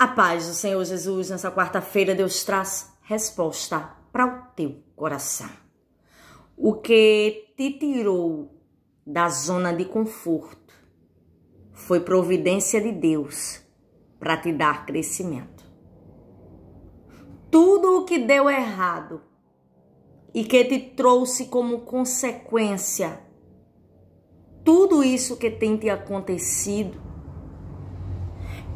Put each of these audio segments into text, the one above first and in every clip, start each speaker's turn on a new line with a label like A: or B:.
A: A paz do Senhor Jesus nessa quarta-feira Deus traz resposta para o teu coração. O que te tirou da zona de conforto foi providência de Deus para te dar crescimento. Tudo o que deu errado e que te trouxe como consequência tudo isso que tem te acontecido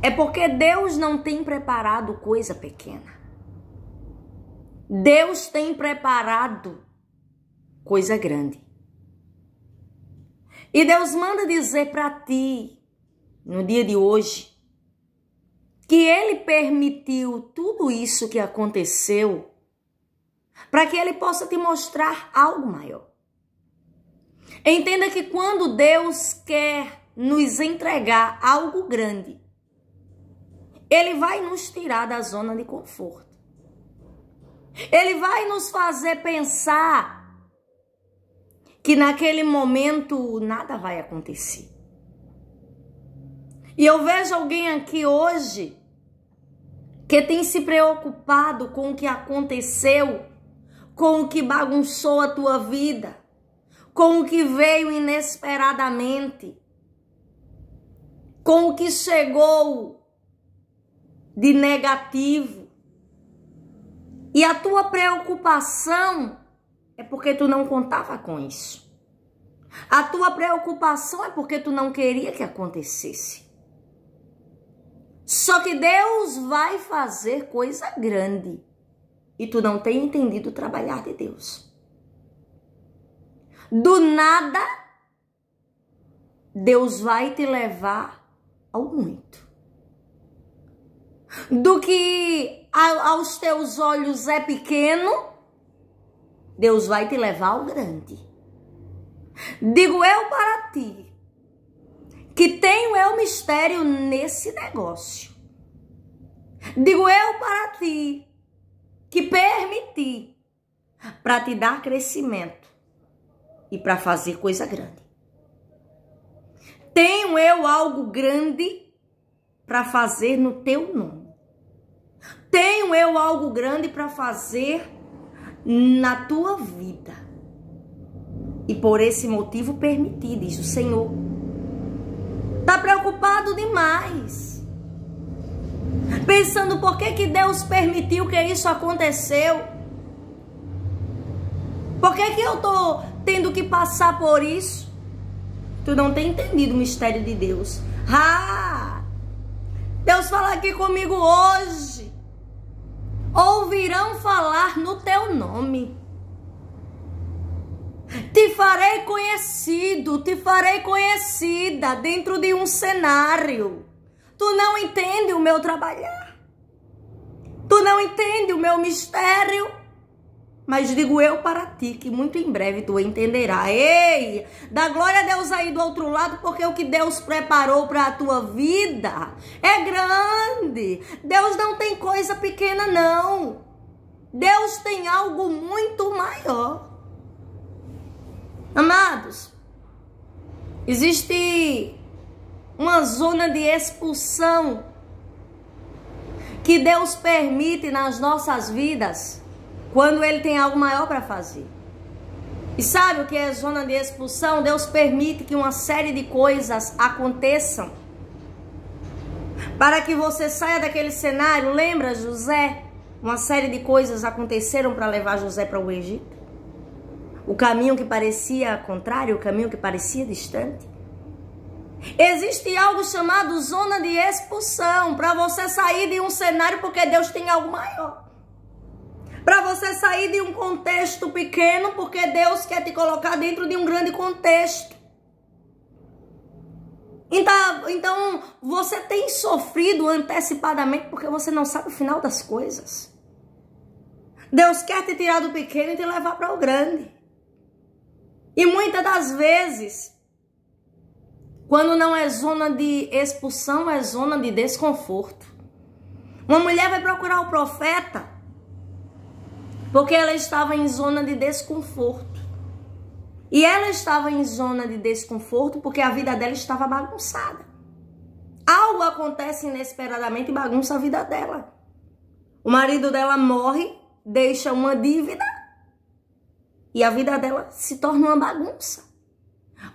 A: é porque Deus não tem preparado coisa pequena. Deus tem preparado coisa grande. E Deus manda dizer para ti, no dia de hoje, que Ele permitiu tudo isso que aconteceu para que Ele possa te mostrar algo maior. Entenda que quando Deus quer nos entregar algo grande, ele vai nos tirar da zona de conforto. Ele vai nos fazer pensar que naquele momento nada vai acontecer. E eu vejo alguém aqui hoje que tem se preocupado com o que aconteceu, com o que bagunçou a tua vida, com o que veio inesperadamente, com o que chegou de negativo. E a tua preocupação é porque tu não contava com isso. A tua preocupação é porque tu não queria que acontecesse. Só que Deus vai fazer coisa grande e tu não tem entendido o trabalhar de Deus. Do nada, Deus vai te levar ao muito do que aos teus olhos é pequeno, Deus vai te levar ao grande. Digo eu para ti, que tenho eu é mistério nesse negócio. Digo eu para ti, que permiti para te dar crescimento e para fazer coisa grande. Tenho eu algo grande para fazer no teu nome. Tenho eu algo grande para fazer na tua vida. E por esse motivo permiti, diz o Senhor. Tá preocupado demais. Pensando por que, que Deus permitiu que isso aconteceu. Por que, que eu tô tendo que passar por isso? Tu não tem entendido o mistério de Deus. Ah! Deus fala aqui comigo hoje irão falar no teu nome. Te farei conhecido, te farei conhecida dentro de um cenário. Tu não entende o meu trabalhar. Tu não entende o meu mistério. Mas digo eu para ti que muito em breve tu entenderá. Ei, dá glória a Deus aí do outro lado, porque o que Deus preparou para a tua vida é grande. Deus não tem coisa pequena, não. Deus tem algo muito maior. Amados, existe uma zona de expulsão que Deus permite nas nossas vidas quando Ele tem algo maior para fazer. E sabe o que é zona de expulsão? Deus permite que uma série de coisas aconteçam para que você saia daquele cenário. Lembra José? Uma série de coisas aconteceram para levar José para o Egito. O caminho que parecia contrário, o caminho que parecia distante. Existe algo chamado zona de expulsão para você sair de um cenário porque Deus tem algo maior. Para você sair de um contexto pequeno porque Deus quer te colocar dentro de um grande contexto. Então, então você tem sofrido antecipadamente porque você não sabe o final das coisas. Deus quer te tirar do pequeno e te levar para o grande. E muitas das vezes, quando não é zona de expulsão, é zona de desconforto. Uma mulher vai procurar o profeta porque ela estava em zona de desconforto. E ela estava em zona de desconforto porque a vida dela estava bagunçada. Algo acontece inesperadamente e bagunça a vida dela. O marido dela morre deixa uma dívida e a vida dela se torna uma bagunça.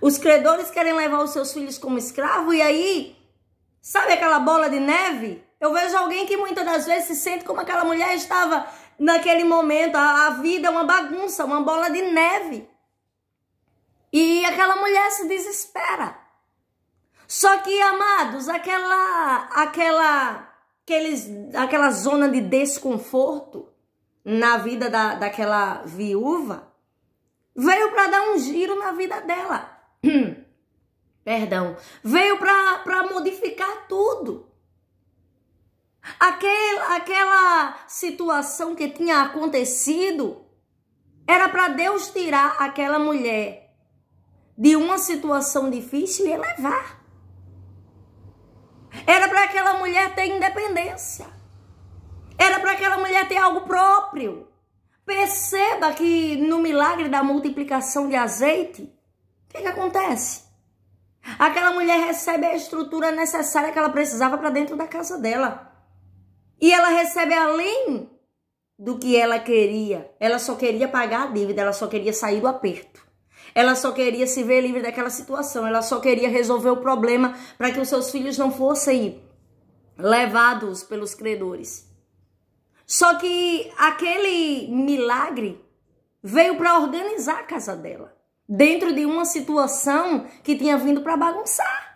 A: Os credores querem levar os seus filhos como escravo e aí, sabe aquela bola de neve? Eu vejo alguém que muitas das vezes se sente como aquela mulher estava naquele momento. A, a vida é uma bagunça, uma bola de neve. E aquela mulher se desespera. Só que, amados, aquela aquela aqueles, aquela zona de desconforto na vida da, daquela viúva, veio para dar um giro na vida dela. Perdão. Veio para modificar tudo. Aquela, aquela situação que tinha acontecido era para Deus tirar aquela mulher de uma situação difícil e elevar. Era para aquela mulher ter independência. Era para aquela mulher ter algo próprio. Perceba que no milagre da multiplicação de azeite, o que, que acontece? Aquela mulher recebe a estrutura necessária que ela precisava para dentro da casa dela. E ela recebe além do que ela queria. Ela só queria pagar a dívida, ela só queria sair do aperto. Ela só queria se ver livre daquela situação, ela só queria resolver o problema para que os seus filhos não fossem levados pelos credores. Só que aquele milagre veio para organizar a casa dela, dentro de uma situação que tinha vindo para bagunçar.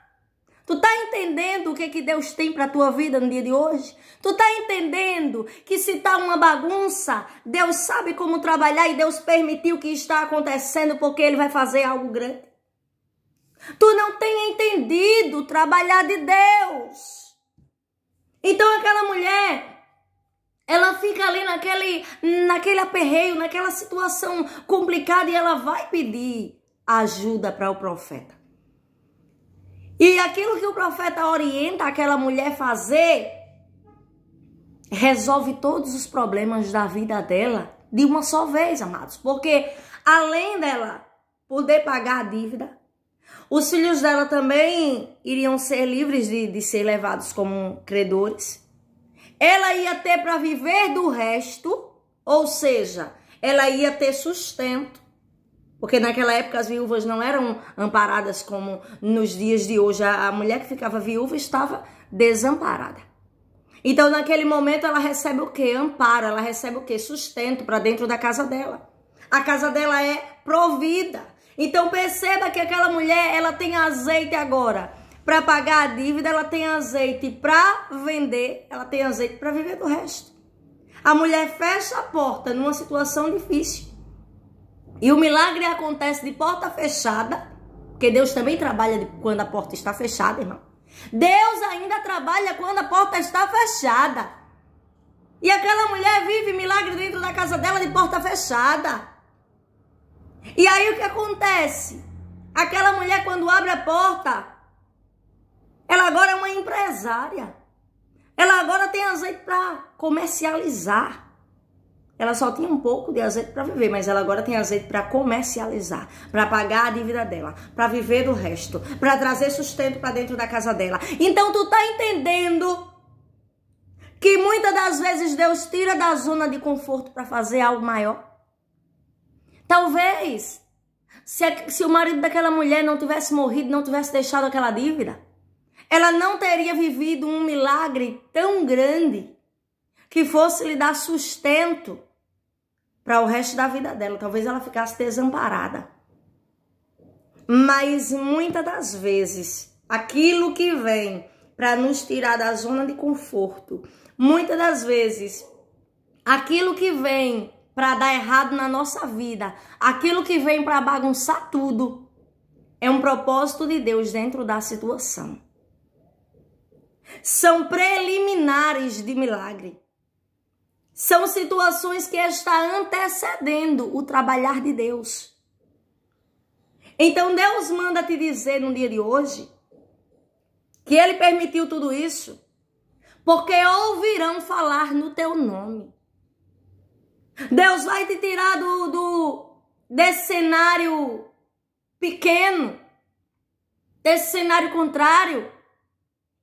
A: Tu tá entendendo o que é que Deus tem para tua vida no dia de hoje? Tu tá entendendo que se tá uma bagunça, Deus sabe como trabalhar e Deus permitiu que está acontecendo porque ele vai fazer algo grande? Tu não tem entendido o trabalhar de Deus. Então aquela mulher ela fica ali naquele, naquele aperreio, naquela situação complicada e ela vai pedir ajuda para o profeta. E aquilo que o profeta orienta aquela mulher fazer resolve todos os problemas da vida dela de uma só vez, amados. Porque além dela poder pagar a dívida, os filhos dela também iriam ser livres de, de ser levados como credores ela ia ter para viver do resto, ou seja, ela ia ter sustento. Porque naquela época as viúvas não eram amparadas como nos dias de hoje. A mulher que ficava viúva estava desamparada. Então, naquele momento, ela recebe o que? Amparo, ela recebe o que? Sustento para dentro da casa dela. A casa dela é provida. Então, perceba que aquela mulher, ela tem azeite agora para pagar a dívida, ela tem azeite para vender, ela tem azeite para viver do resto. A mulher fecha a porta numa situação difícil. E o milagre acontece de porta fechada, porque Deus também trabalha quando a porta está fechada, irmão. Deus ainda trabalha quando a porta está fechada. E aquela mulher vive milagre dentro da casa dela de porta fechada. E aí o que acontece? Aquela mulher quando abre a porta, ela agora é uma empresária. Ela agora tem azeite para comercializar. Ela só tinha um pouco de azeite para viver, mas ela agora tem azeite para comercializar, para pagar a dívida dela, para viver do resto, para trazer sustento para dentro da casa dela. Então tu tá entendendo que muitas das vezes Deus tira da zona de conforto para fazer algo maior? Talvez se, é se o marido daquela mulher não tivesse morrido, não tivesse deixado aquela dívida, ela não teria vivido um milagre tão grande que fosse lhe dar sustento para o resto da vida dela. Talvez ela ficasse desamparada. Mas muitas das vezes, aquilo que vem para nos tirar da zona de conforto, muitas das vezes, aquilo que vem para dar errado na nossa vida, aquilo que vem para bagunçar tudo, é um propósito de Deus dentro da situação são preliminares de milagre. São situações que está antecedendo o trabalhar de Deus. Então Deus manda te dizer no dia de hoje que ele permitiu tudo isso porque ouvirão falar no teu nome. Deus vai te tirar do, do desse cenário pequeno, desse cenário contrário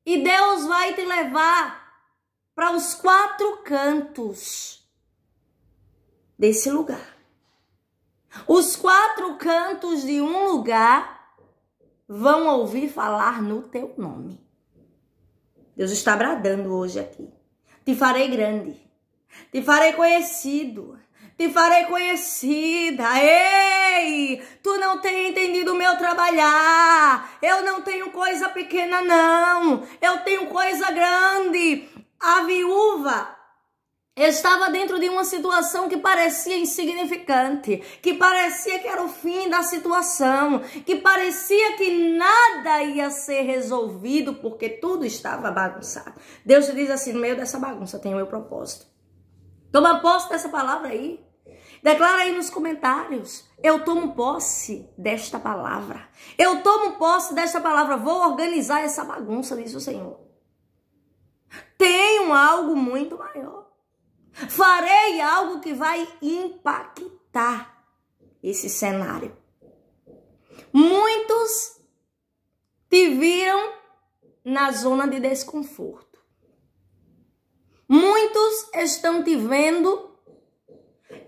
A: e Deus vai te levar para os quatro cantos desse lugar. Os quatro cantos de um lugar vão ouvir falar no teu nome. Deus está bradando hoje aqui. Te farei grande, te farei conhecido, te farei conhecida. Ei, tu não tem entendido o meu trabalhar. Eu não tenho coisa pequena, não. Eu tenho coisa grande. A viúva estava dentro de uma situação que parecia insignificante, que parecia que era o fim da situação, que parecia que nada ia ser resolvido porque tudo estava bagunçado. Deus diz assim: no meio dessa bagunça tem o meu propósito. Toma posse dessa palavra aí. Declara aí nos comentários. Eu tomo posse desta palavra. Eu tomo posse desta palavra. Vou organizar essa bagunça, disse o Senhor. Tenho algo muito maior. Farei algo que vai impactar esse cenário. Muitos te viram na zona de desconforto. Muitos estão te vendo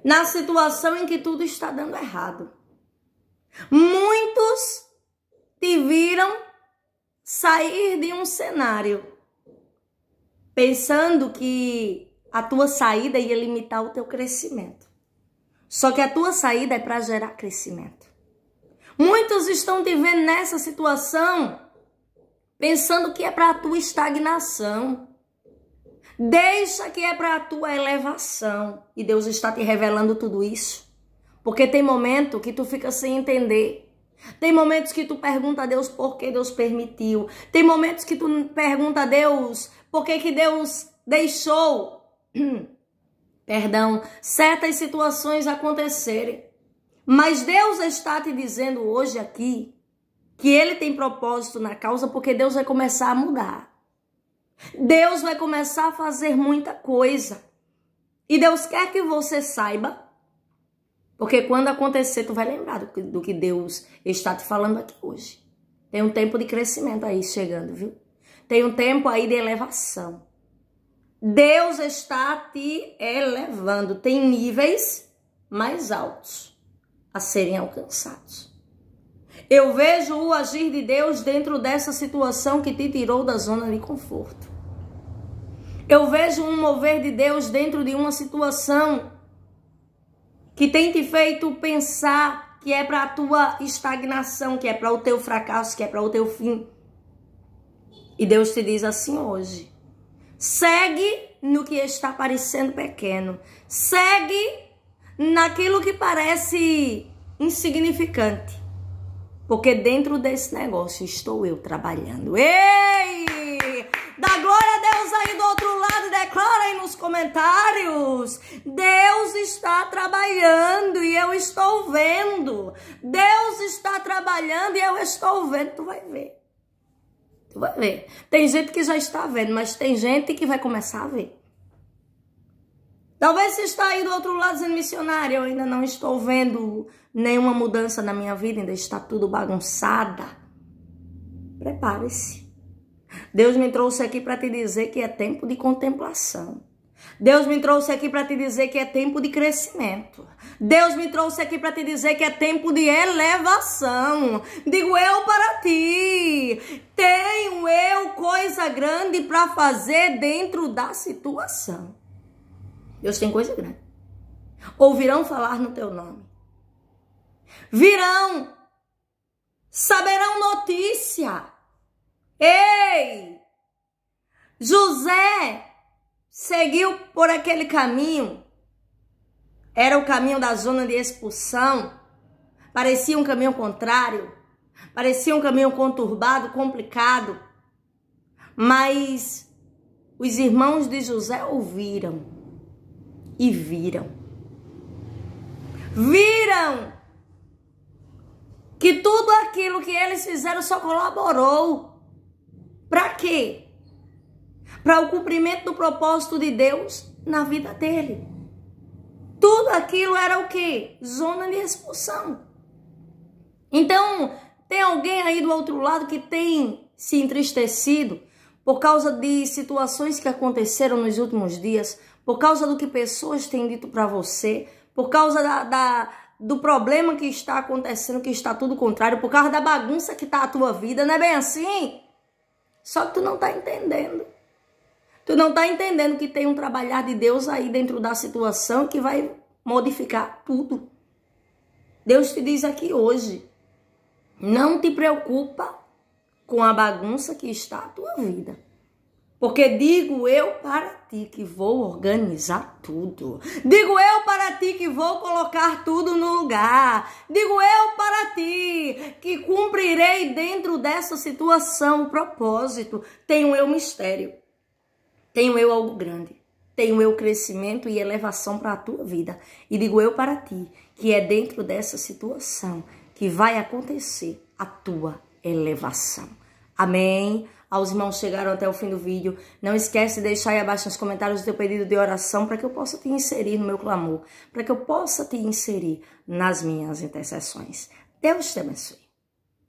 A: na situação em que tudo está dando errado. Muitos te viram sair de um cenário pensando que a tua saída ia limitar o teu crescimento. Só que a tua saída é para gerar crescimento. Muitos estão te vendo nessa situação pensando que é para a tua estagnação. Deixa que é para a tua elevação. E Deus está te revelando tudo isso. Porque tem momento que tu fica sem entender. Tem momentos que tu pergunta a Deus por que Deus permitiu. Tem momentos que tu pergunta a Deus por que, que Deus deixou, perdão, certas situações acontecerem. Mas Deus está te dizendo hoje aqui que ele tem propósito na causa porque Deus vai começar a mudar. Deus vai começar a fazer muita coisa. E Deus quer que você saiba, porque quando acontecer, tu vai lembrar do que, do que Deus está te falando aqui hoje. Tem um tempo de crescimento aí chegando, viu? Tem um tempo aí de elevação. Deus está te elevando. Tem níveis mais altos a serem alcançados. Eu vejo o agir de Deus dentro dessa situação que te tirou da zona de conforto. Eu vejo um mover de Deus dentro de uma situação que tem te feito pensar que é para a tua estagnação, que é para o teu fracasso, que é para o teu fim. E Deus te diz assim hoje: segue no que está parecendo pequeno, segue naquilo que parece insignificante, porque dentro desse negócio estou eu trabalhando. Ei! Dá glória a Deus aí do outro lado e declara aí nos comentários. Deus está trabalhando e eu estou vendo. Deus está trabalhando e eu estou vendo. Tu vai ver. Tu vai ver. Tem gente que já está vendo, mas tem gente que vai começar a ver. Talvez você está aí do outro lado dizendo, missionário, eu ainda não estou vendo nenhuma mudança na minha vida, ainda está tudo bagunçada. Prepare-se. Deus me trouxe aqui para te dizer que é tempo de contemplação. Deus me trouxe aqui para te dizer que é tempo de crescimento. Deus me trouxe aqui para te dizer que é tempo de elevação. Digo eu para ti. Tenho eu coisa grande para fazer dentro da situação. Deus tem coisa grande. Ouvirão falar no teu nome. Virão. Saberão notícia Ei! José seguiu por aquele caminho. Era o caminho da zona de expulsão. Parecia um caminho contrário. Parecia um caminho conturbado, complicado. Mas os irmãos de José ouviram e viram. Viram que tudo aquilo que eles fizeram só colaborou para quê? Para o cumprimento do propósito de Deus na vida dele. Tudo aquilo era o quê? Zona de expulsão. Então, tem alguém aí do outro lado que tem se entristecido por causa de situações que aconteceram nos últimos dias, por causa do que pessoas têm dito para você, por causa da, da, do problema que está acontecendo, que está tudo contrário, por causa da bagunça que está a tua vida, não é bem assim? Só que tu não tá entendendo. Tu não tá entendendo que tem um trabalhar de Deus aí dentro da situação que vai modificar tudo. Deus te diz aqui hoje: não te preocupa com a bagunça que está a tua vida. Porque digo eu para ti que vou organizar tudo. Digo eu para ti que vou colocar tudo no lugar. Digo eu para ti que cumprirei dentro dessa situação o propósito. Tenho eu mistério. Tenho eu algo grande. Tenho eu crescimento e elevação para a tua vida. E digo eu para ti que é dentro dessa situação que vai acontecer a tua elevação. Amém aos irmãos chegaram até o fim do vídeo. Não esquece de deixar aí abaixo nos comentários o teu pedido de oração para que eu possa te inserir no meu clamor, para que eu possa te inserir nas minhas intercessões. Deus te abençoe.